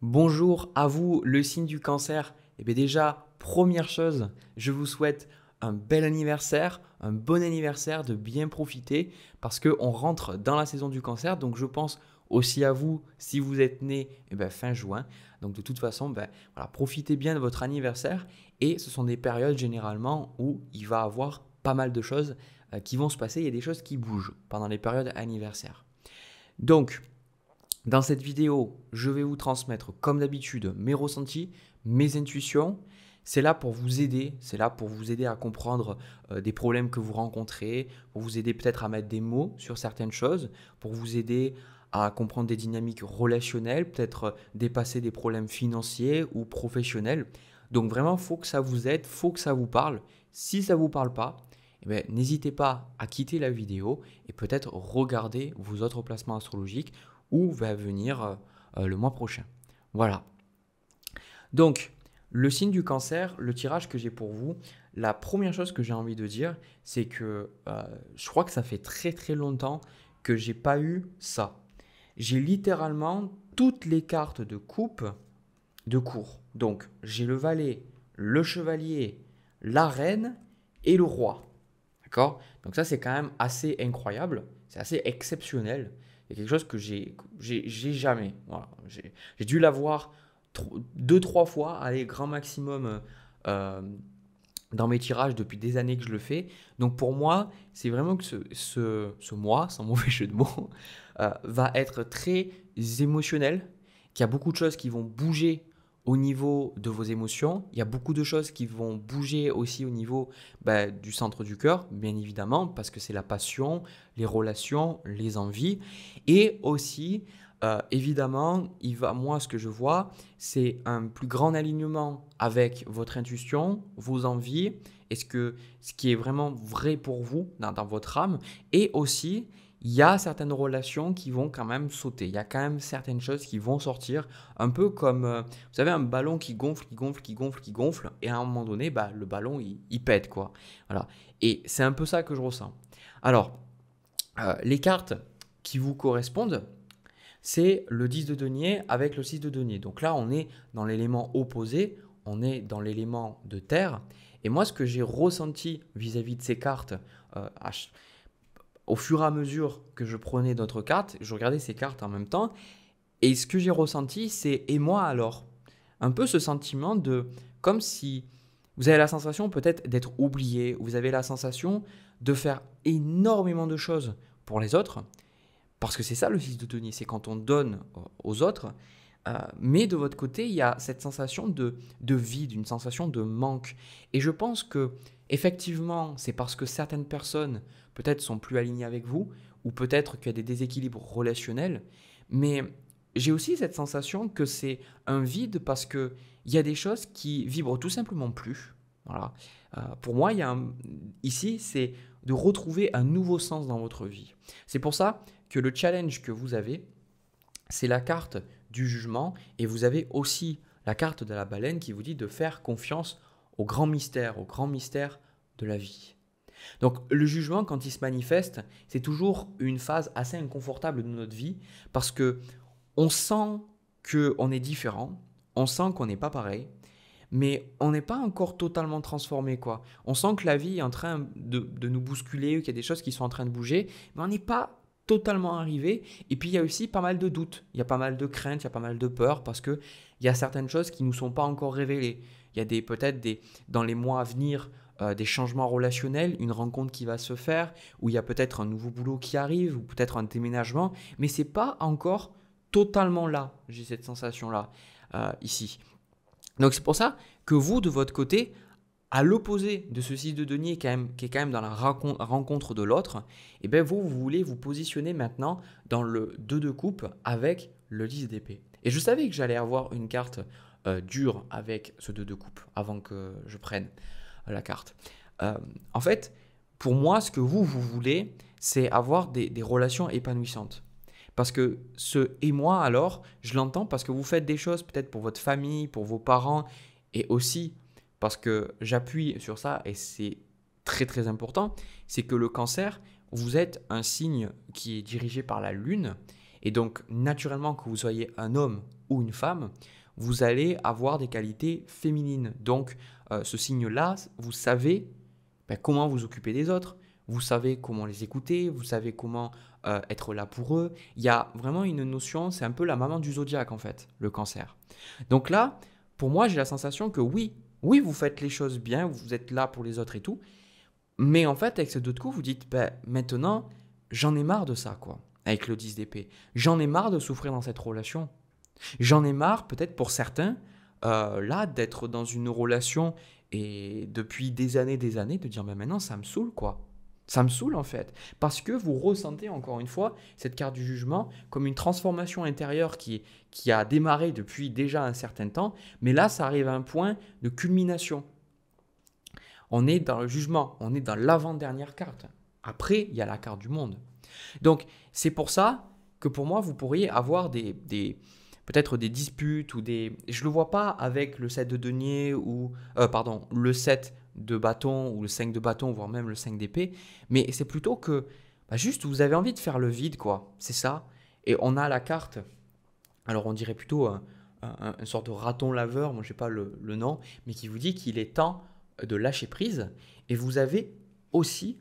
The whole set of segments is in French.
Bonjour à vous, le signe du cancer. Et eh bien déjà, première chose, je vous souhaite un bel anniversaire, un bon anniversaire, de bien profiter parce qu'on rentre dans la saison du cancer. Donc je pense aussi à vous si vous êtes né eh fin juin. Donc de toute façon, ben, voilà, profitez bien de votre anniversaire et ce sont des périodes généralement où il va avoir pas mal de choses euh, qui vont se passer. Il y a des choses qui bougent pendant les périodes anniversaires. Donc dans cette vidéo, je vais vous transmettre, comme d'habitude, mes ressentis, mes intuitions. C'est là pour vous aider, c'est là pour vous aider à comprendre euh, des problèmes que vous rencontrez, pour vous aider peut-être à mettre des mots sur certaines choses, pour vous aider à comprendre des dynamiques relationnelles, peut-être euh, dépasser des problèmes financiers ou professionnels. Donc vraiment, faut que ça vous aide, faut que ça vous parle. Si ça ne vous parle pas, eh ben, n'hésitez pas à quitter la vidéo et peut-être regarder vos autres placements astrologiques où va venir euh, euh, le mois prochain. Voilà. Donc, le signe du cancer, le tirage que j'ai pour vous, la première chose que j'ai envie de dire, c'est que euh, je crois que ça fait très très longtemps que j'ai pas eu ça. J'ai littéralement toutes les cartes de coupe de cours. Donc, j'ai le valet, le chevalier, la reine et le roi. D'accord Donc ça, c'est quand même assez incroyable, c'est assez exceptionnel. C'est quelque chose que j'ai, jamais. J'ai, dû l'avoir deux, trois fois, les grand maximum euh, dans mes tirages depuis des années que je le fais. Donc pour moi, c'est vraiment que ce, ce, mois, sans mauvais jeu de mots, euh, va être très émotionnel, qu'il y a beaucoup de choses qui vont bouger au niveau de vos émotions. Il y a beaucoup de choses qui vont bouger aussi au niveau bah, du centre du cœur, bien évidemment, parce que c'est la passion, les relations, les envies. Et aussi, euh, évidemment, il va, moi, ce que je vois, c'est un plus grand alignement avec votre intuition, vos envies, est ce, que, ce qui est vraiment vrai pour vous dans votre âme. Et aussi, il y a certaines relations qui vont quand même sauter. Il y a quand même certaines choses qui vont sortir, un peu comme, euh, vous savez, un ballon qui gonfle, qui gonfle, qui gonfle, qui gonfle, et à un moment donné, bah, le ballon, il, pète, quoi. Voilà. Et c'est un peu ça que je ressens. Alors, euh, les cartes qui vous correspondent, c'est le 10 de denier avec le 6 de denier. Donc là, on est dans l'élément opposé, on est dans l'élément de terre. Et moi, ce que j'ai ressenti vis-à-vis de ces cartes, euh, au fur et à mesure que je prenais d'autres cartes, je regardais ces cartes en même temps. Et ce que j'ai ressenti, c'est et moi alors Un peu ce sentiment de comme si vous avez la sensation peut-être d'être oublié, vous avez la sensation de faire énormément de choses pour les autres, parce que c'est ça le fils de Tony, c'est quand on donne aux autres, euh, mais de votre côté, il y a cette sensation de, de vide, une sensation de manque. Et je pense que, effectivement, c'est parce que certaines personnes, peut-être, sont plus alignées avec vous, ou peut-être qu'il y a des déséquilibres relationnels, mais j'ai aussi cette sensation que c'est un vide parce qu'il y a des choses qui vibrent tout simplement plus. Voilà. Euh, pour moi, ici, c'est de retrouver un nouveau sens dans votre vie. C'est pour ça que le challenge que vous avez, c'est la carte du jugement, et vous avez aussi la carte de la baleine qui vous dit de faire confiance au grand mystère, au grand mystère de la vie. Donc le jugement, quand il se manifeste, c'est toujours une phase assez inconfortable de notre vie, parce que on sent qu'on est différent, on sent qu'on n'est pas pareil, mais on n'est pas encore totalement transformé quoi. On sent que la vie est en train de, de nous bousculer, qu'il y a des choses qui sont en train de bouger, mais on n'est pas totalement arrivé, Et puis il y a aussi pas mal de doutes, il y a pas mal de craintes, il y a pas mal de peurs parce que il y a certaines choses qui nous sont pas encore révélées. Il y a des peut-être des dans les mois à venir euh, des changements relationnels, une rencontre qui va se faire, ou il y a peut-être un nouveau boulot qui arrive, ou peut-être un déménagement, mais c'est pas encore totalement là. J'ai cette sensation là euh, ici. Donc c'est pour ça que vous de votre côté, à l'opposé de ce 6 de denier qui est, quand même, dans la rencontre de l'autre, et eh bien vous, vous voulez vous positionner maintenant dans le 2 de coupe avec le 10 d'épée. Et je savais que j'allais avoir une carte euh, dure avec ce 2 de coupe avant que je prenne euh, la carte. Euh, en fait, pour moi, ce que vous, vous voulez, c'est avoir des, des relations épanouissantes. Parce que ce et moi, alors, je l'entends parce que vous faites des choses peut-être pour votre famille, pour vos parents, et aussi parce que j'appuie sur ça et c'est très très important, c'est que le cancer, vous êtes un signe qui est dirigé par la lune et donc naturellement que vous soyez un homme ou une femme, vous allez avoir des qualités féminines. Donc euh, ce signe-là, vous savez ben, comment vous occuper des autres, vous savez comment les écouter, vous savez comment euh, être là pour eux. Il y a vraiment une notion, c'est un peu la maman du zodiaque en fait, le cancer. Donc là, pour moi, j'ai la sensation que oui, oui, vous faites les choses bien, vous êtes là pour les autres et tout, mais en fait, avec ce doute de vous dites, ben, maintenant, j'en ai marre de ça, quoi, avec le 10 d'épée. J'en ai marre de souffrir dans cette relation. J'en ai marre, peut-être pour certains, euh, là, d'être dans une relation et depuis des années, des années, de dire, ben, maintenant, ça me saoule, quoi. Ça me saoule en fait, parce que vous ressentez encore une fois cette carte du jugement comme une transformation intérieure qui, qui a démarré depuis déjà un certain temps, mais là ça arrive à un point de culmination. On est dans le jugement, on est dans l'avant-dernière carte. Après, il y a la carte du monde. Donc c'est pour ça que pour moi, vous pourriez avoir des, peut-être des disputes ou des... Je ne le vois pas avec le 7 de denier ou... Euh, pardon, le 7 de bâton ou le 5 de bâton, voire même le 5 d'épée. Mais c'est plutôt que bah, juste vous avez envie de faire le vide, quoi. C'est ça. Et on a la carte. Alors on dirait plutôt un, sorte de raton laveur, moi je sais pas le, nom, mais qui vous dit qu'il est temps de lâcher prise. Et vous avez aussi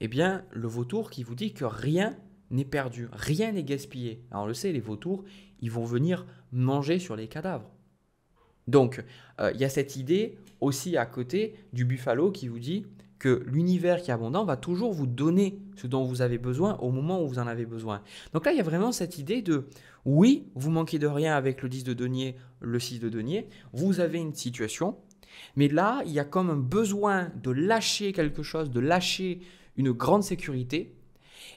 eh bien, le vautour qui vous dit que rien n'est perdu, rien n'est gaspillé. Alors on le sait, les vautours, ils vont venir manger sur les cadavres. Donc, euh, il y a cette idée aussi à côté du Buffalo qui vous dit que l'univers qui est abondant va toujours vous donner ce dont vous avez besoin au moment où vous en avez besoin. Donc là, il y a vraiment cette idée de, oui, vous manquez de rien avec le 10 de denier, le 6 de denier, vous avez une situation, mais là, il y a comme un besoin de lâcher quelque chose, de lâcher une grande sécurité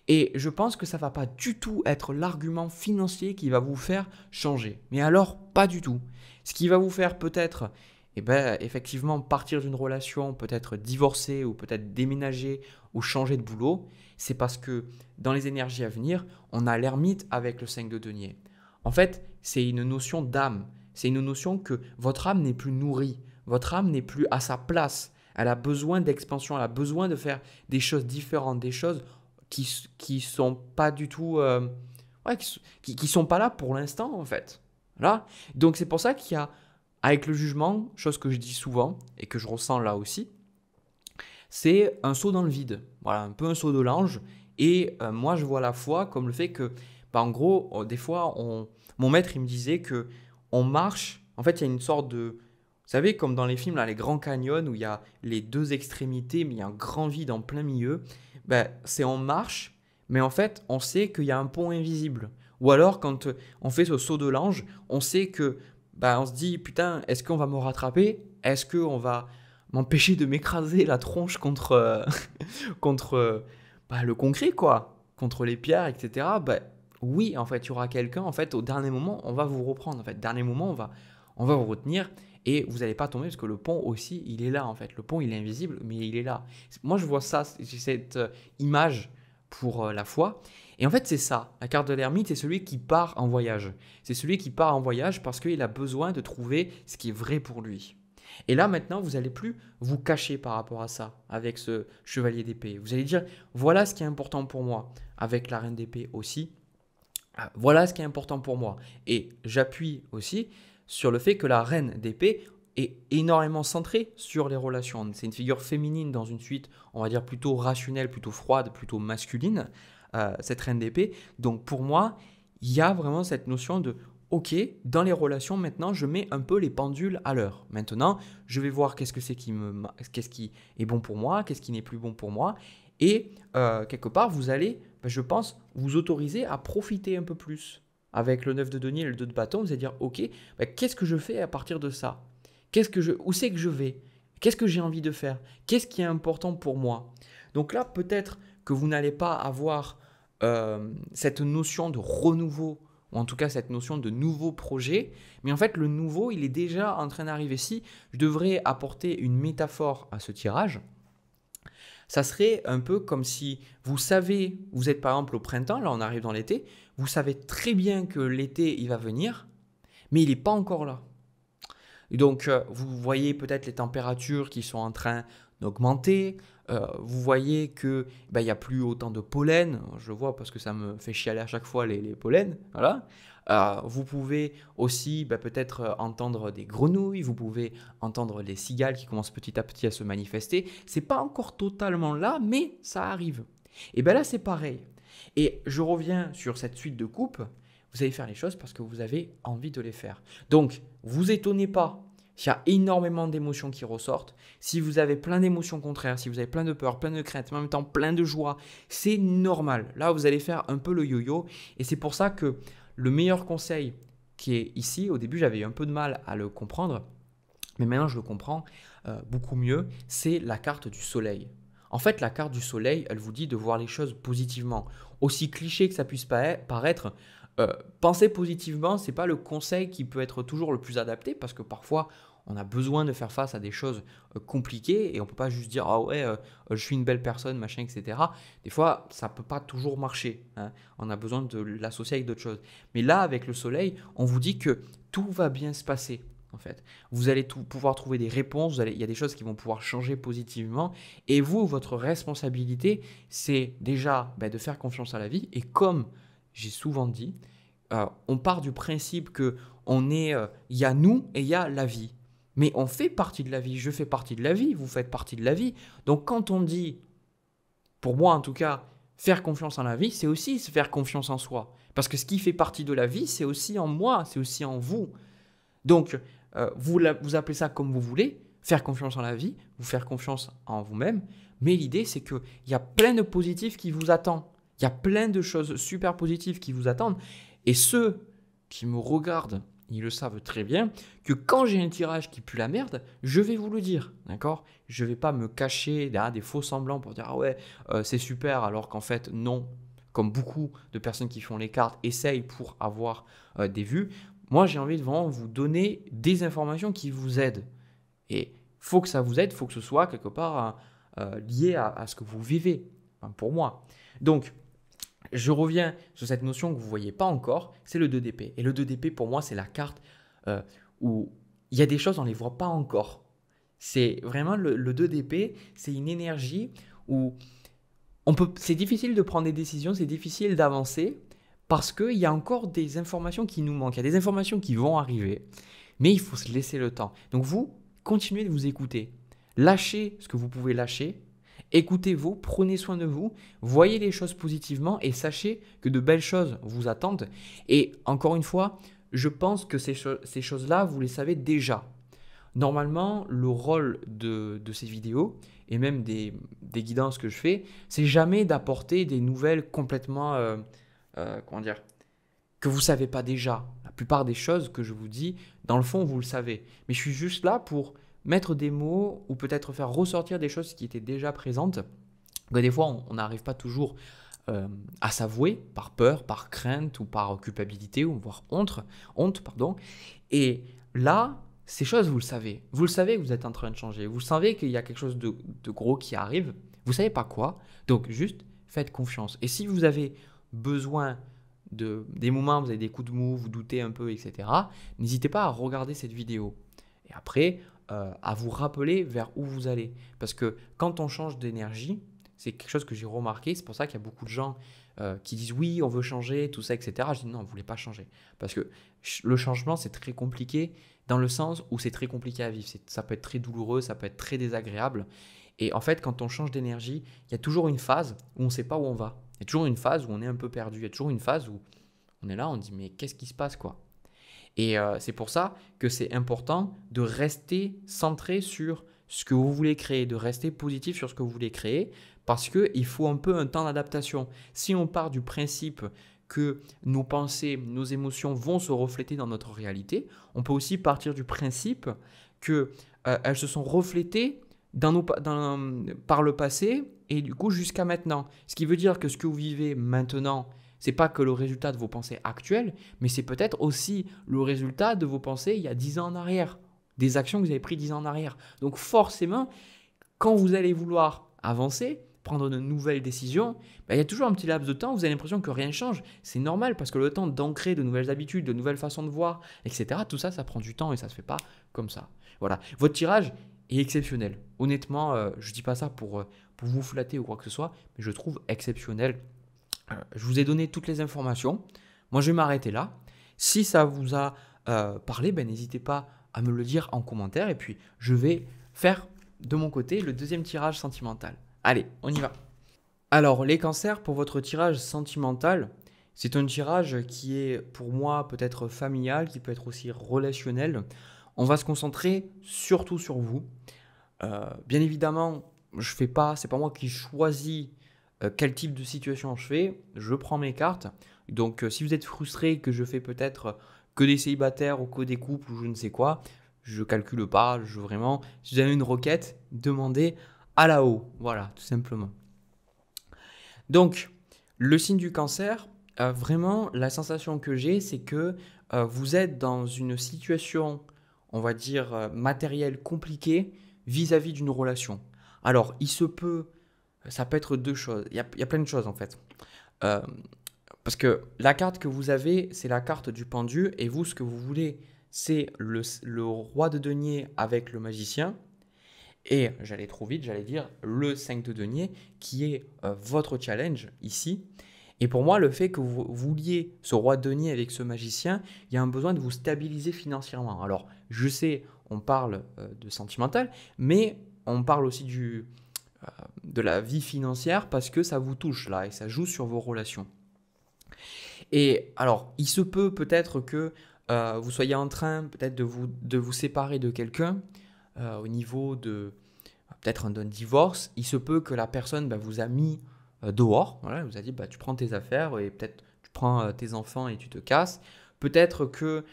et je pense que ça ne va pas du tout être l'argument financier qui va vous faire changer. Mais alors, pas du tout. Ce qui va vous faire peut-être, eh ben, effectivement, partir d'une relation, peut-être divorcer ou peut-être déménager ou changer de boulot, c'est parce que dans les énergies à venir, on a l'ermite avec le 5 de denier. En fait, c'est une notion d'âme. C'est une notion que votre âme n'est plus nourrie. Votre âme n'est plus à sa place. Elle a besoin d'expansion, elle a besoin de faire des choses différentes, des choses qui, qui sont pas du tout. Euh, qui, sont pas là pour l'instant, en fait. là. Donc, c'est pour ça qu'il y a, avec le jugement, chose que je dis souvent et que je ressens là aussi, c'est un saut dans le vide. Voilà, un peu un saut de l'ange. Et euh, moi, je vois la foi comme le fait que, bah, en gros, des fois, on, mon maître, il me disait que on marche. En fait, il y a une sorte de, vous savez, comme dans les films, là, les grands canyons où il y a les deux extrémités, mais il y a un grand vide en plein milieu, ben, c'est en marche, mais en fait, on sait qu'il y a un pont invisible. Ou alors, quand euh, on fait ce saut de l'ange, on sait que, ben, on se dit, putain, est-ce qu'on va me rattraper Est-ce qu'on va m'empêcher de m'écraser la tronche contre, euh, contre euh, bah, le concret, quoi Contre les pierres, etc. Ben, oui, en fait, il y aura quelqu'un, en fait, au dernier moment, on va vous reprendre. En fait, dernier moment, on va, on va vous retenir et vous n'allez pas tomber parce que le pont aussi, il est là en fait. Le pont, il est invisible, mais il est là. Moi, je vois ça, cette euh, image pour euh, la foi. Et en fait, c'est ça. La carte de l'ermite, c'est celui qui part en voyage. C'est celui qui part en voyage parce qu'il a besoin de trouver ce qui est vrai pour lui. Et là, maintenant, vous n'allez plus vous cacher par rapport à ça avec ce chevalier d'épée. Vous allez dire, voilà ce qui est important pour moi. Avec la reine d'épée aussi. Ah, voilà ce qui est important pour moi. Et j'appuie aussi sur le fait que la reine d'épée est énormément centrée sur les relations. C'est une figure féminine dans une suite, on va dire, plutôt rationnelle, plutôt froide, plutôt masculine, euh, cette reine d'épée. Donc pour moi, il y a vraiment cette notion de, ok, dans les relations maintenant, je mets un peu les pendules à l'heure. Maintenant, je vais voir qu'est-ce que c'est qui, qu'est-ce qui est bon pour moi, qu'est-ce qui n'est plus bon pour moi. Et euh, quelque part, vous allez, ben, je pense, vous autoriser à profiter un peu plus avec le 9 de denier et le 2 de bâton, vous allez dire, ok, bah, qu'est-ce que je fais à partir de ça Qu'est-ce je, Où c'est que je vais Qu'est-ce que j'ai envie de faire Qu'est-ce qui est important pour moi Donc là, peut-être que vous n'allez pas avoir euh, cette notion de renouveau, ou en tout cas cette notion de nouveau projet, mais en fait, le nouveau, il est déjà en train d'arriver. Si je devrais apporter une métaphore à ce tirage, ça serait un peu comme si vous savez, vous êtes par exemple au printemps, là on arrive dans l'été, vous savez très bien que l'été il va venir, mais il n'est pas encore là. donc euh, vous voyez peut-être les températures qui sont en train d'augmenter, euh, vous voyez que bah, il y n'y a plus autant de pollen, je vois parce que ça me fait chialer à chaque fois les, les pollens, voilà. Euh, vous pouvez aussi bah, peut-être euh, entendre des grenouilles, vous pouvez entendre les cigales qui commencent petit à petit à se manifester. C'est pas encore totalement là, mais ça arrive. Et bien là, c'est pareil. Et je reviens sur cette suite de coupes. Vous allez faire les choses parce que vous avez envie de les faire. Donc, vous étonnez pas s'il y a énormément d'émotions qui ressortent, si vous avez plein d'émotions contraires, si vous avez plein de peur, plein de crainte, en même temps plein de joie, c'est normal. Là, vous allez faire un peu le yo-yo. Et c'est pour ça que le meilleur conseil qui est ici, au début j'avais eu un peu de mal à le comprendre, mais maintenant je le comprends euh, beaucoup mieux, c'est la carte du soleil. En fait, la carte du soleil, elle vous dit de voir les choses positivement. Aussi cliché que ça puisse paraître, euh, penser positivement, c'est pas le conseil qui peut être toujours le plus adapté parce que parfois on a besoin de faire face à des choses euh, compliquées et on peut pas juste dire ah ouais euh, euh, je suis une belle personne machin etc. Des fois ça ne peut pas toujours marcher. Hein. On a besoin de l'associer avec d'autres choses. Mais là avec le soleil on vous dit que tout va bien se passer. En fait, vous allez pouvoir trouver des réponses. il y a des choses qui vont pouvoir changer positivement. Et vous, votre responsabilité, c'est déjà ben, de faire confiance à la vie. Et comme j'ai souvent dit, on part du principe que on est, il y a nous et il y a la vie. Mais on fait partie de la vie, je fais partie de la vie, vous faites partie de la vie. Donc quand on dit, pour moi en tout cas, faire confiance en la vie, c'est aussi se faire confiance en soi. Parce que ce qui fait partie de la vie, c'est aussi en moi, c'est aussi en vous. Donc euh, vous, vous appelez ça comme vous voulez, faire confiance en la vie, vous faire confiance en vous-même. Mais l'idée, c'est qu'il y a plein de positifs qui vous attendent. Il y a plein de choses super positives qui vous attendent. Et ceux qui me regardent ils le savent très bien, que quand j'ai un tirage qui pue la merde, je vais vous le dire, d'accord Je vais pas me cacher derrière des faux semblants pour dire ah ouais, euh, c'est super, alors qu'en fait, non, comme beaucoup de personnes qui font les cartes essayent pour avoir euh, des vues. Moi, j'ai envie de vraiment vous donner des informations qui vous aident. Et faut que ça vous aide, faut que ce soit quelque part euh, lié à, ce que vous vivez, hein, pour moi. Donc, je reviens sur cette notion que vous ne voyez pas encore, c'est le 2DP. Et le 2DP, pour moi, c'est la carte euh, où il y a des choses, on ne les voit pas encore. C'est vraiment le, 2DP, c'est une énergie où peut, c'est difficile de prendre des décisions, c'est difficile d'avancer parce qu'il y a encore des informations qui nous manquent, il y a des informations qui vont arriver, mais il faut se laisser le temps. Donc vous, continuez de vous écouter, lâchez ce que vous pouvez lâcher Écoutez-vous, prenez soin de vous, voyez les choses positivement et sachez que de belles choses vous attendent. Et encore une fois, je pense que ces, choses-là, vous les savez déjà. Normalement, le rôle de, ces vidéos et même des, des guidances que je fais, c'est jamais d'apporter des nouvelles complètement, euh, euh, comment dire, que vous ne savez pas déjà. La plupart des choses que je vous dis, dans le fond, vous le savez. Mais je suis juste là pour mettre des mots ou peut-être faire ressortir des choses qui étaient déjà présentes. des fois, on n'arrive pas toujours euh, à s'avouer par peur, par crainte ou par culpabilité ou voire honte, honte pardon. Et là, ces choses, vous le savez. Vous le savez que vous êtes en train de changer. Vous savez qu'il y a quelque chose de, gros qui arrive. Vous savez pas quoi. Donc, juste faites confiance. Et si vous avez besoin de, des moments vous avez des coups de mou, vous doutez un peu, etc., n'hésitez pas à regarder cette vidéo. Et après, euh, à vous rappeler vers où vous allez. Parce que quand on change d'énergie, c'est quelque chose que j'ai remarqué, c'est pour ça qu'il y a beaucoup de gens euh, qui disent oui, on veut changer, tout ça, etc. Je dis non, vous ne voulez pas changer. Parce que le changement, c'est très compliqué dans le sens où c'est très compliqué à vivre. Ça peut être très douloureux, ça peut être très désagréable. Et en fait, quand on change d'énergie, il y a toujours une phase où on ne sait pas où on va. Il y a toujours une phase où on est un peu perdu. Il y a toujours une phase où on est là, on dit mais qu'est-ce qui se passe quoi et euh, c'est pour ça que c'est important de rester centré sur ce que vous voulez créer, de rester positif sur ce que vous voulez créer, parce qu'il faut un peu un temps d'adaptation. Si on part du principe que nos pensées, nos émotions vont se refléter dans notre réalité, on peut aussi partir du principe que euh, elles se sont reflétées dans nos, par le passé et du coup jusqu'à maintenant. Ce qui veut dire que ce que vous vivez maintenant, c'est pas que le résultat de vos pensées actuelles, mais c'est peut-être aussi le résultat de vos pensées il y a 10 ans en arrière, des actions que vous avez prises 10 ans en arrière. Donc forcément, quand vous allez vouloir avancer, prendre de nouvelles décisions, bah, il y a toujours un petit laps de temps où vous avez l'impression que rien ne change. C'est normal parce que le temps d'ancrer de nouvelles habitudes, de nouvelles façons de voir, etc., tout ça, ça prend du temps et ça ne se fait pas comme ça. Voilà. Votre tirage est exceptionnel. Honnêtement, euh, je ne dis pas ça pour, euh, pour vous flatter ou quoi que ce soit, mais je trouve exceptionnel euh, je vous ai donné toutes les informations. Moi, je vais m'arrêter là. Si ça vous a euh, parlé, ben, n'hésitez pas à me le dire en commentaire. Et puis, je vais faire de mon côté le deuxième tirage sentimental. Allez, on y va. Alors, les cancers, pour votre tirage sentimental, c'est un tirage qui est pour moi peut-être familial, qui peut être aussi relationnel. On va se concentrer surtout sur vous. Euh, bien évidemment, je fais pas, c'est pas moi qui choisis euh, quel type de situation je fais, je prends mes cartes. Donc euh, si vous êtes frustré que je fais peut-être euh, que des célibataires ou que des couples ou je ne sais quoi, je calcule pas, je vraiment, si vous avez une requête, demandez à la haut, voilà, tout simplement. Donc, le signe du cancer, vraiment, la sensation que j'ai, c'est que vous êtes dans une situation, on va dire, matérielle compliquée vis-à-vis d'une relation. Alors, il se peut ça peut être deux choses. Il y a, plein de choses en fait. Euh, parce que la carte que vous avez, c'est la carte du pendu, et vous, ce que vous voulez, c'est le, roi de denier avec le magicien, et j'allais trop vite, j'allais dire le 5 de denier, qui est euh, votre challenge ici. Et pour moi, le fait que vous vouliez ce roi de denier avec ce magicien, il y a un besoin de vous stabiliser financièrement. Alors, je sais, on parle euh, de sentimental, mais on parle aussi du, de la vie financière parce que ça vous touche là et ça joue sur vos relations. Et alors, il se peut peut-être que euh, vous soyez en train peut-être de vous, de vous séparer de quelqu'un euh, au niveau de peut-être un divorce. Il se peut que la personne bah, vous a mis euh, dehors, voilà, vous a dit bah, tu prends tes affaires et peut-être tu prends tes enfants et tu te casses. Peut-être que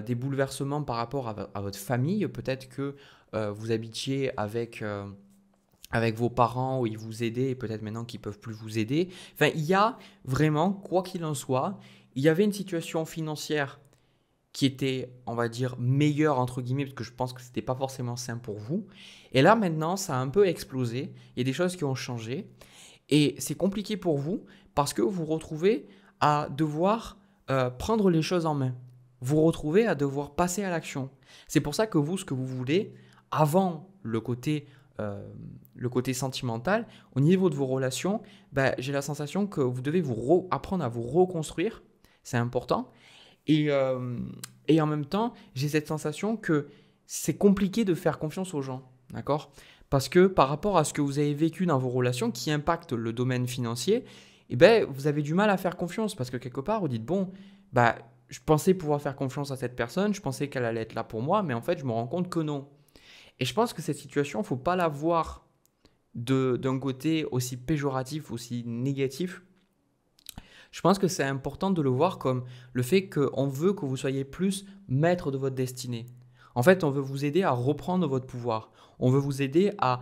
des bouleversements par rapport à votre famille, peut-être que vous habitiez avec avec vos parents où ils vous aidaient et peut-être maintenant qu'ils peuvent plus vous aider. Enfin, il y a vraiment, quoi qu'il en soit, il y avait une situation financière qui était, on va dire, meilleure entre guillemets, parce que je pense que c'était pas forcément sain pour vous. Et là maintenant, ça a un peu explosé. Il y a des choses qui ont changé et c'est compliqué pour vous parce que vous vous retrouvez à devoir euh, prendre les choses en main. Vous vous retrouvez à devoir passer à l'action. C'est pour ça que vous, ce que vous voulez, avant le côté euh, le côté sentimental, au niveau de vos relations, bah, j'ai la sensation que vous devez vous apprendre à vous reconstruire. C'est important. Euh, et, en même temps, j'ai cette sensation que c'est compliqué de faire confiance aux gens. D'accord Parce que par rapport à ce que vous avez vécu dans vos relations qui impactent le domaine financier, eh ben, vous avez du mal à faire confiance parce que quelque part, vous dites bon, bah, je pensais pouvoir faire confiance à cette personne, je pensais qu'elle allait être là pour moi, mais en fait, je me rends compte que non. Et je pense que cette situation, faut pas la voir d'un côté aussi péjoratif, aussi négatif, je pense que c'est important de le voir comme le fait qu'on veut que vous soyez plus maître de votre destinée. En fait, on veut vous aider à reprendre votre pouvoir. On veut vous aider à,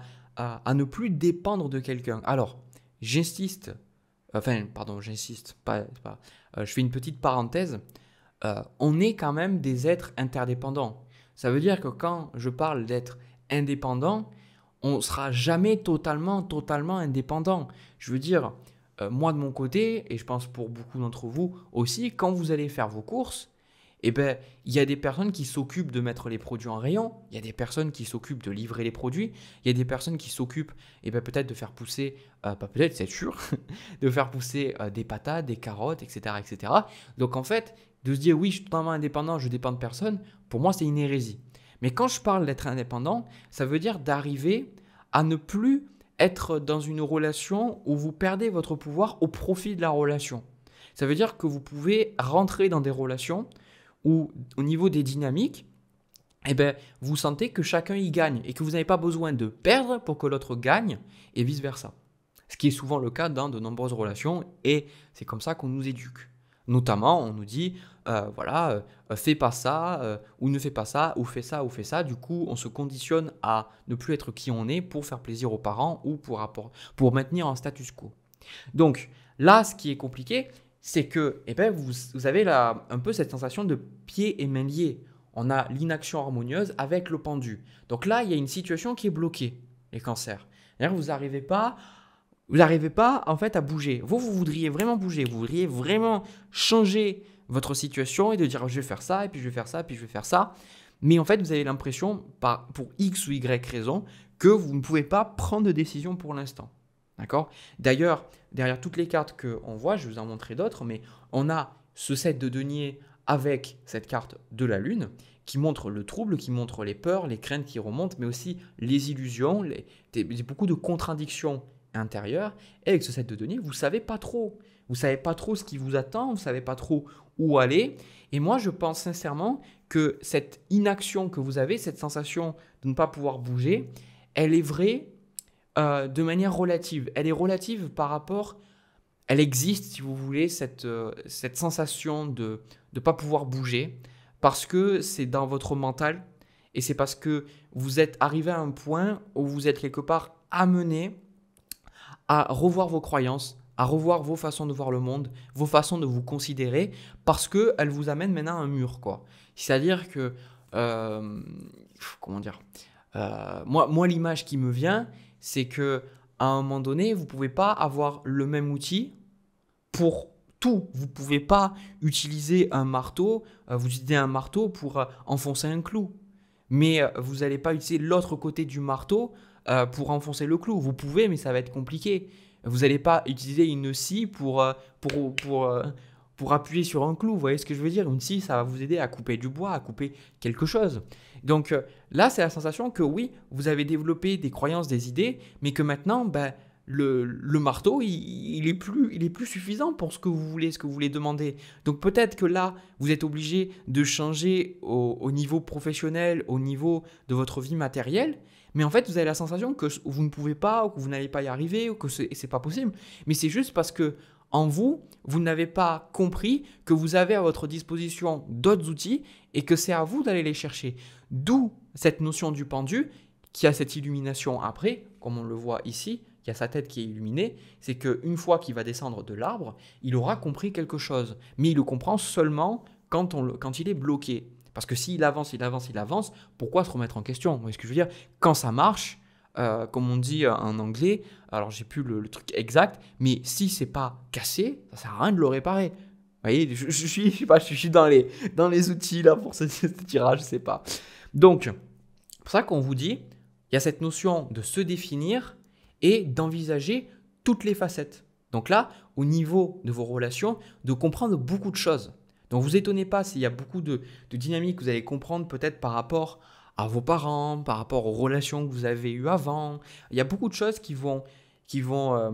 ne plus dépendre de quelqu'un. Alors, j'insiste, enfin, pardon, j'insiste, pas, euh, je fais une petite parenthèse. Euh, on est quand même des êtres interdépendants. Ça veut dire que quand je parle d'être indépendant, on ne sera jamais totalement, totalement indépendant. Je veux dire, euh, moi de mon côté, et je pense pour beaucoup d'entre vous aussi, quand vous allez faire vos courses, eh ben, il y a des personnes qui s'occupent de mettre les produits en rayon, il y a des personnes qui s'occupent de livrer les produits, il y a des personnes qui s'occupent et eh ben, peut-être de faire pousser, euh, pas peut-être, c'est sûr, de faire pousser euh, des patates, des carottes, etc., etc. Donc en fait, de se dire oui, je suis totalement indépendant, je dépends de personne, pour moi c'est une hérésie. Mais quand je parle d'être indépendant, ça veut dire d'arriver à ne plus être dans une relation où vous perdez votre pouvoir au profit de la relation. Ça veut dire que vous pouvez rentrer dans des relations où, au niveau des dynamiques, eh ben, vous sentez que chacun y gagne et que vous n'avez pas besoin de perdre pour que l'autre gagne et vice-versa. Ce qui est souvent le cas dans de nombreuses relations et c'est comme ça qu'on nous éduque. Notamment, on nous dit, euh, voilà, euh, fais pas ça, euh, ou ne fais pas ça, ou fais ça, ou fais ça. Du coup, on se conditionne à ne plus être qui on est pour faire plaisir aux parents ou pour, maintenir un status quo. Donc, là, ce qui est compliqué, c'est que eh ben, vous, avez un peu cette sensation de pieds et mains liés. On a l'inaction harmonieuse avec le pendu. Donc là, il y a une situation qui est bloquée, les cancers. D'ailleurs, vous n'arrivez pas vous n'arrivez pas en fait à bouger. Vous, vous voudriez vraiment bouger, vous voudriez vraiment changer votre situation et de dire je vais faire ça, et puis je vais faire ça, et puis je vais faire ça. Mais en fait, vous avez l'impression, pour X ou Y raison, que vous ne pouvez pas prendre de décision pour l'instant. D'accord D'ailleurs, derrière toutes les cartes qu'on voit, je vous en montrerai d'autres, mais on a ce set de deniers avec cette carte de la Lune qui montre le trouble, qui montre les peurs, les craintes qui remontent, mais aussi les illusions, beaucoup de contradictions intérieur et avec ce set de données, vous savez pas trop. Vous savez pas trop ce qui vous attend, vous savez pas trop où aller. Et moi, je pense sincèrement que cette inaction que vous avez, cette sensation de ne pas pouvoir bouger, elle est vraie euh, de manière relative. Elle est relative par rapport, elle existe si vous voulez, cette, euh, cette sensation de ne pas pouvoir bouger, parce que c'est dans votre mental, et c'est parce que vous êtes arrivé à un point où vous êtes quelque part amené à revoir vos croyances, à revoir vos façons de voir le monde, vos façons de vous considérer, parce que elles vous amènent maintenant à un mur, quoi. C'est-à-dire que, euh, comment dire, euh, moi, l'image qui me vient, c'est que à un moment donné, vous pouvez pas avoir le même outil pour tout. Vous pouvez pas utiliser un marteau, euh, vous utilisez un marteau pour enfoncer un clou, mais vous n'allez pas utiliser l'autre côté du marteau euh, pour enfoncer le clou. Vous pouvez, mais ça va être compliqué. Vous n'allez pas utiliser une scie pour, euh, pour, pour, euh, pour, appuyer sur un clou. Vous voyez ce que je veux dire Une scie, ça va vous aider à couper du bois, à couper quelque chose. Donc là, c'est la sensation que oui, vous avez développé des croyances, des idées, mais que maintenant, ben, le, le, marteau, il, il, est plus, il est plus suffisant pour ce que vous voulez, ce que vous voulez demander. Donc peut-être que là, vous êtes obligé de changer au niveau professionnel, au niveau de votre vie matérielle, mais en fait, vous avez la sensation que vous ne pouvez pas, ou que vous n'allez pas y arriver, ou que ce n'est pas possible. Mais c'est juste parce que en vous, vous n'avez pas compris que vous avez à votre disposition d'autres outils et que c'est à vous d'aller les chercher. D'où cette notion du pendu qui a cette illumination après, comme on le voit ici, qui a sa tête qui est illuminée, c'est qu'une fois qu'il va descendre de l'arbre, il aura compris quelque chose. Mais il le comprend seulement quand il est bloqué. Parce que s'il avance, il avance, il avance, pourquoi se remettre en question Vous ce que je veux dire Quand ça marche, euh, comme on dit euh, en anglais, alors j'ai plus le, truc exact, mais si c'est pas cassé, ça sert à rien de le réparer. Vous voyez, je, suis, je pas, je suis dans les, dans les outils là pour ce, tirage, je sais pas. Donc, c'est pour ça qu'on vous dit, il y a cette notion de se définir et d'envisager toutes les facettes. Donc là, au niveau de vos relations, de comprendre beaucoup de choses. Donc vous étonnez pas s'il y a beaucoup de, de dynamiques que vous allez comprendre peut-être par rapport à vos parents, par rapport aux relations que vous avez eues avant. Il y a beaucoup de choses qui vont, qui vont, euh,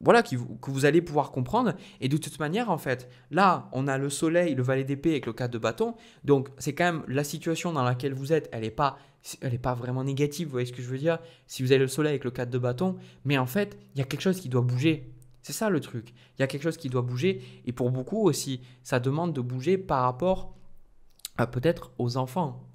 voilà, que vous allez pouvoir comprendre. Et de toute manière, en fait, là, on a le soleil, le valet d'épée avec le cadre de bâton. Donc, c'est quand même la situation dans laquelle vous êtes, elle n'est pas, elle est pas vraiment négative, vous voyez ce que je veux dire Si vous avez le soleil avec le cadre de bâton, mais en fait, il y a quelque chose qui doit bouger c'est ça le truc. Il y a quelque chose qui doit bouger. Et pour beaucoup aussi, ça demande de bouger par rapport à peut-être aux enfants.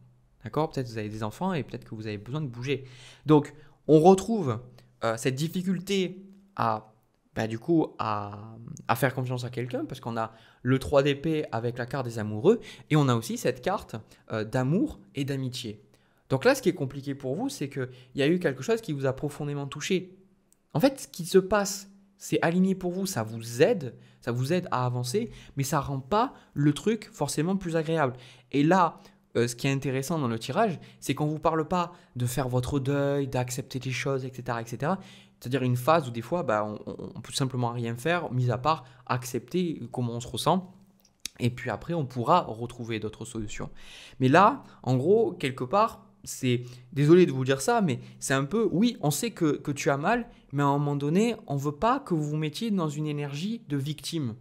D'accord Peut-être vous avez des enfants et peut-être que vous avez besoin de bouger. Donc, on retrouve euh, cette difficulté à, bah, du coup, à, faire confiance à quelqu'un parce qu'on a le 3 d'épée avec la carte des amoureux et on a aussi cette carte euh, d'amour et d'amitié. Donc là, ce qui est compliqué pour vous, c'est qu'il y a eu quelque chose qui vous a profondément touché. En fait, ce qui se passe c'est aligné pour vous, ça vous aide, ça vous aide à avancer, mais ça rend pas le truc forcément plus agréable. Et là, euh, ce qui est intéressant dans le tirage, c'est qu'on vous parle pas de faire votre deuil, d'accepter les choses, etc., etc. C'est-à-dire une phase où des fois, bah, on, on, peut simplement rien faire, mis à part accepter comment on se ressent. Et puis après, on pourra retrouver d'autres solutions. Mais là, en gros, quelque part, c'est désolé de vous dire ça, mais c'est un peu, oui, on sait que, tu as mal, mais à un moment donné, on veut pas que vous vous mettiez dans une énergie de victime.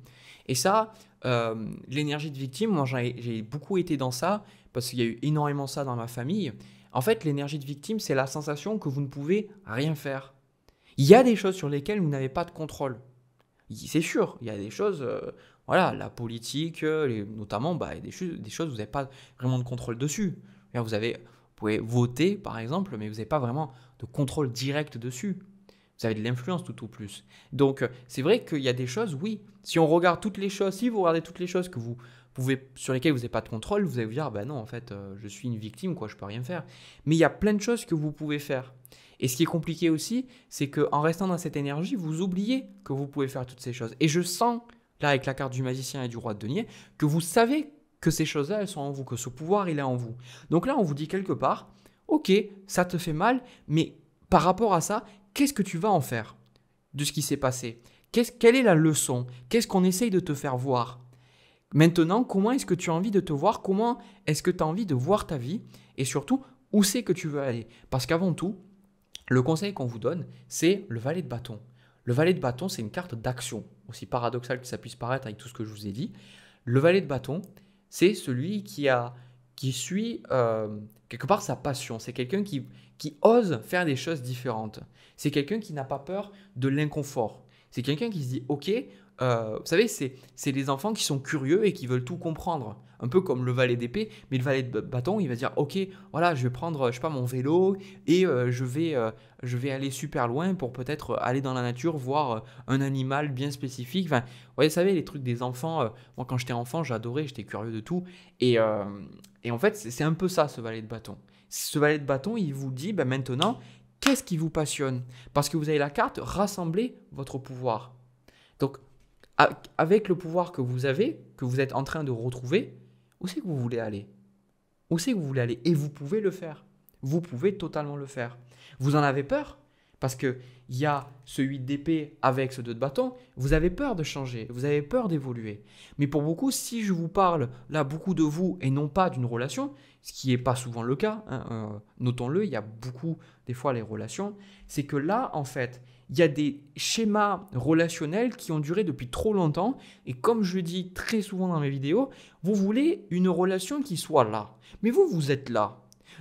Et ça, euh, l'énergie de victime, moi j'ai beaucoup été dans ça, parce qu'il y a eu énormément ça dans ma famille. En fait, l'énergie de victime, c'est la sensation que vous ne pouvez rien faire. Il y a des choses sur lesquelles vous n'avez pas de contrôle. C'est sûr, il y a des choses, euh, voilà, la politique, euh, notamment, bah, des, des, choses, vous n'avez pas vraiment de contrôle dessus. Vous avez, pouvez voter, par exemple, mais vous n'avez pas vraiment de contrôle direct dessus. Vous avez de l'influence tout au plus. Donc, euh, c'est vrai qu'il y a des choses, oui. Si on regarde toutes les choses, si vous regardez toutes les choses que vous pouvez, sur lesquelles vous n'avez pas de contrôle, vous allez vous dire, ben non, en fait, euh, je suis une victime, quoi, je peux rien faire. Mais il y a plein de choses que vous pouvez faire. Et ce qui est compliqué aussi, c'est qu'en restant dans cette énergie, vous oubliez que vous pouvez faire toutes ces choses. Et je sens, là, avec la carte du magicien et du roi de denier, que vous savez que ces choses-là, elles sont en vous, que ce pouvoir, il est en vous. Donc là, on vous dit quelque part, ok, ça te fait mal, mais par rapport à ça, qu'est-ce que tu vas en faire de ce qui s'est passé Quelle est la leçon Qu'est-ce qu'on essaye de te faire voir Maintenant, comment est-ce que tu as envie de te voir Comment est-ce que tu as envie de voir ta vie Et surtout, où c'est que tu veux aller Parce qu'avant tout, le conseil qu'on vous donne, c'est le valet de bâton. Le valet de bâton, c'est une carte d'action, aussi paradoxal que ça puisse paraître avec tout ce que je vous ai dit. Le valet de bâton, c'est celui qui, a, qui suit euh, quelque part sa passion. C'est quelqu'un qui, ose faire des choses différentes. C'est quelqu'un qui n'a pas peur de l'inconfort. C'est quelqu'un qui se dit, OK, euh, vous savez, c'est des enfants qui sont curieux et qui veulent tout comprendre un peu comme le valet d'épée, mais le valet de bâton, il va dire ok, voilà, je vais prendre, je sais pas, mon vélo et euh, je, vais, euh, je vais aller super loin pour peut-être euh, aller dans la nature, voir un animal bien spécifique. Enfin, vous savez, les trucs des enfants, moi quand j'étais enfant, j'adorais, j'étais curieux de tout. Et, et en fait, c'est un peu ça, ce valet de bâton. Ce valet de bâton, il vous dit ben, maintenant, qu'est-ce qui vous passionne Parce que vous avez la carte, rassemblez votre pouvoir. Donc, avec le pouvoir que vous avez, que vous êtes en train de retrouver, où c'est que vous voulez aller Où c'est que vous voulez aller Et vous pouvez le faire. Vous pouvez totalement le faire. Vous en avez peur parce qu'il y a ce 8 d'épée avec ce 2 de bâton, vous avez peur de changer, vous avez peur d'évoluer. Mais pour beaucoup, si je vous parle là beaucoup de vous et non pas d'une relation, ce qui n'est pas souvent le cas, hein, euh, notons-le, il y a beaucoup des fois les relations, c'est que là, en fait, il y a des schémas relationnels qui ont duré depuis trop longtemps. Et comme je le dis très souvent dans mes vidéos, vous voulez une relation qui soit là. Mais vous, vous êtes là.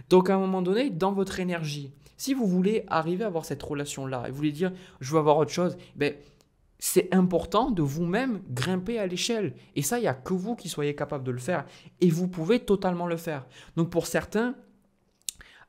Donc à un moment donné, dans votre énergie, si vous voulez arriver à avoir cette relation-là et vous voulez dire je veux avoir autre chose, ben, c'est important de vous-même grimper à l'échelle. Et ça, il n'y a que vous qui soyez capable de le faire. Et vous pouvez totalement le faire. Donc pour certains,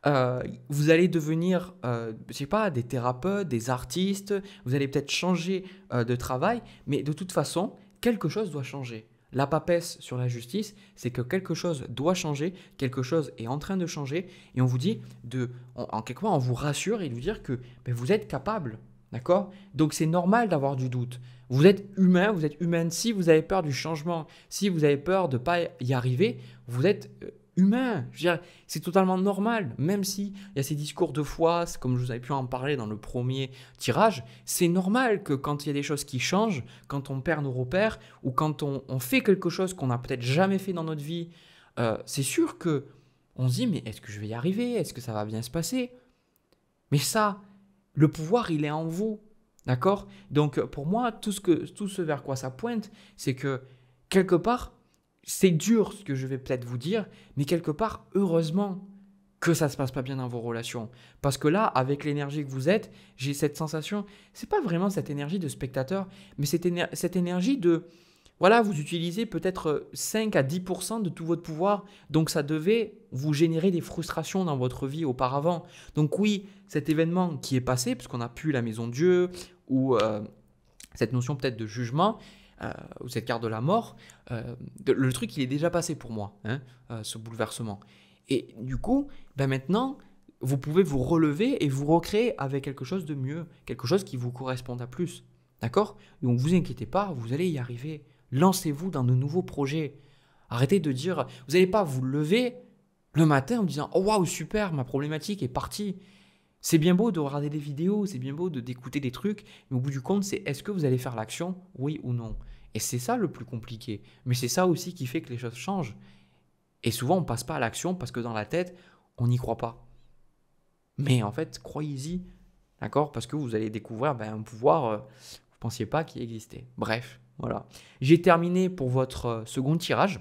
euh, vous allez devenir, euh, je sais pas, des thérapeutes, des artistes, vous allez peut-être changer euh, de travail, mais de toute façon, quelque chose doit changer. La papesse sur la justice, c'est que quelque chose doit changer, quelque chose est en train de changer, et on vous dit, de, en quelque part, on vous rassure et vous dire que ben, vous êtes capable, d'accord Donc c'est normal d'avoir du doute. Vous êtes humain, vous êtes humaine. Si vous avez peur du changement, si vous avez peur de ne pas y arriver, vous êtes humain. C'est totalement normal, même si il y a ces discours de foi, comme je vous avais pu en parler dans le premier tirage, c'est normal que quand il y a des choses qui changent, quand on perd nos repères, ou quand on, fait quelque chose qu'on n'a peut-être jamais fait dans notre vie, euh, c'est sûr que on se dit mais est-ce que je vais y arriver Est-ce que ça va bien se passer Mais ça, le pouvoir, il est en vous. D'accord Donc pour moi, tout ce, que, tout ce vers quoi ça pointe, c'est que quelque part, c'est dur ce que je vais peut-être vous dire, mais quelque part, heureusement que ça se passe pas bien dans vos relations. Parce que là, avec l'énergie que vous êtes, j'ai cette sensation, c'est pas vraiment cette énergie de spectateur, mais cette, énergie de, voilà, vous utilisez peut-être 5 euh, à 10% de tout votre pouvoir, donc ça devait vous générer des frustrations dans votre vie auparavant. Donc oui, cet événement qui est passé, puisqu'on a pu la maison de Dieu, ou euh, cette notion peut-être de jugement, euh, ou cette carte de la mort, euh, le truc, il est déjà passé pour moi, hein, euh, ce bouleversement. Et du coup, ben maintenant, vous pouvez vous relever et vous recréer avec quelque chose de mieux, quelque chose qui vous corresponde à plus. D'accord Donc vous inquiétez pas, vous allez y arriver. Lancez-vous dans de nouveaux projets. Arrêtez de dire, vous n'allez pas vous lever le matin en disant Oh waouh, super, ma problématique est partie. C'est bien beau de regarder des vidéos, c'est bien beau de d'écouter des trucs, mais au bout du compte, c'est est-ce que vous allez faire l'action, oui ou non Et c'est ça le plus compliqué. Mais c'est ça aussi qui fait que les choses changent. Et souvent, on passe pas à l'action parce que dans la tête, on n'y croit pas. Mais en fait, croyez-y, d'accord Parce que vous allez découvrir ben, un pouvoir que euh, vous ne pensiez pas qu'il existait. Bref, voilà. J'ai terminé pour votre euh, second tirage.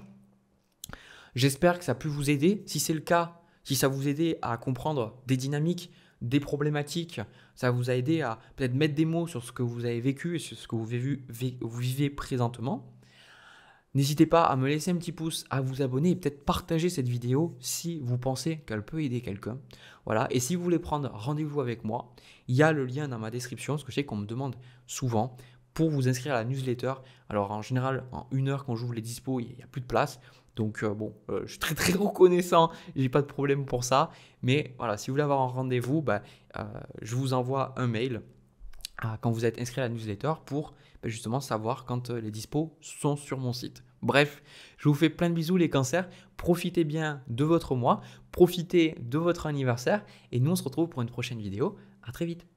J'espère que ça a pu vous aider. Si c'est le cas, si ça vous aidé à comprendre des dynamiques, des problématiques. Ça vous a aidé à peut-être mettre des mots sur ce que vous avez vécu et sur ce que vous vivez, présentement. N'hésitez pas à me laisser un petit pouce, à vous abonner et peut-être partager cette vidéo si vous pensez qu'elle peut aider quelqu'un. Voilà, et si vous voulez prendre rendez-vous avec moi, il y a le lien dans ma description, ce que je sais qu'on me demande souvent pour vous inscrire à la newsletter. Alors en général, en une heure quand j'ouvre les dispos, il n'y a plus de place. Donc euh, bon, euh, je suis très très reconnaissant, j'ai pas de problème pour ça. Mais voilà, si vous voulez avoir un rendez-vous, bah, euh, je vous envoie un mail quand vous êtes inscrit à la newsletter pour bah, justement savoir quand les dispos sont sur mon site. Bref, je vous fais plein de bisous les cancers. Profitez bien de votre mois, profitez de votre anniversaire et nous on se retrouve pour une prochaine vidéo. À très vite.